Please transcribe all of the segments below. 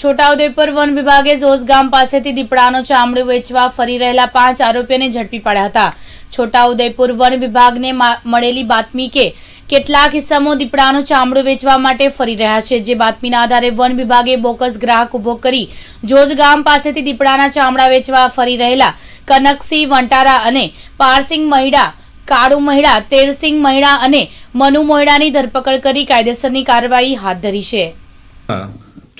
Chhota Udepur one વિભાગે જોસ ગામ પાસેથી દીપડાનો ચામડું વેચવા ફરી રહેલા પાંચ આરોપીઓને ઝડપી પડ્યા હતા છોટાઉદેપુર વન વિભાગને મળેલી બાતમી કે કેટલાક ઇસમો દીપડાનું ચામડું વેચવા માટે ફરી રહ્યા છે જે બાતમીના આધારે વન વિભાગે બોકસ ગ્રાહક ઉભો કરી જોજ ગામ પાસેથી દીપડાના ચામડા વેચવા ફરી રહેલા કનકસિંહ વંટારા અને પારસિંહ મહિડા કાળુ મહિડા તેરસિંહ મહિડા અને મનુ મોયડાની ધરપકડ કરી કાયદેસરની કાર્યવાહી હાથ ધરી છે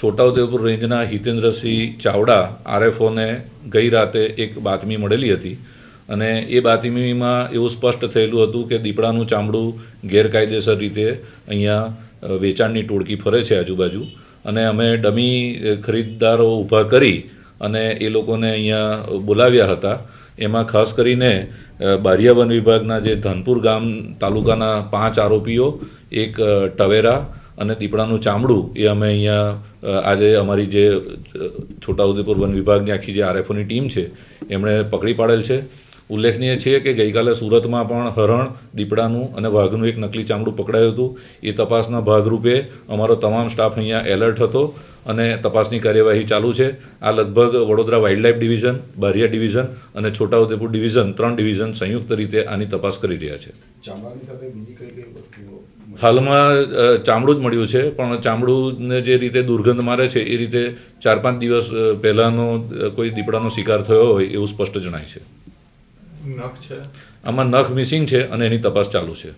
છોટાઉદેપુર રેન્જના હિતેન્દ્રસિંહ ચાવડા આરએફઓને ગઈ રાતે એક બાતમી મળેલી હતી અને એ બાતમીમાં એવું સ્પષ્ટ થયેલું હતું કે દીપડાનું ચામડું ગેરકાયદેસર રીતે અહીંયા વેચાણની ટોળકી ફરે છે આજુબાજુ અને અમે ડમી ખરીદદારો ઊભા કરી અને એ લોકોને અહીંયા બોલાવ્યા હતા એમાં ખાસ કરીને બારિયા વન વિભાગના જે ધનપુર ગામ તાલુકાના પાંચ આરોપીઓ એક ટવેરા અને દીપડાનું ચામડું એ અમે અહીંયા આજે અમારી જે છોટાઉદેપુર વન વિભાગની આખી જે આરએફઓની ટીમ છે એમણે પકડી પાડેલ છે ઉલ્લેખનીય છે કે ગઈકાલે સુરતમાં પણ હરણ દીપડાનું અને વાઘનું એક નકલી ચામડું પકડાયું હતું એ તપાસના ભાગરૂપે અમારો તમામ સ્ટાફ અહીંયા એલર્ટ હતો અને તપાસની કાર્યવાહી ચાલુ છે આ લગભગ Vadodara wildlife division Baria division અને છોટાઉદેપુર ડિવિઝન ત્રણ ડિવિઝન સંયુક્ત રીતે આની તપાસ કરી રહ્યા છે હાલમાં ચામડું જ મળ્યું છે પણ ચામડુંને જે રીતે દુર્ગંધ મારે છે એ રીતે ચાર પાંચ દિવસ પહેલાંનો કોઈ દીપડાનો શિકાર થયો હોય એવું સ્પષ્ટ જણાય છે નખ છે આમાં નખ મિસિંગ છે અને એની તપાસ ચાલુ છે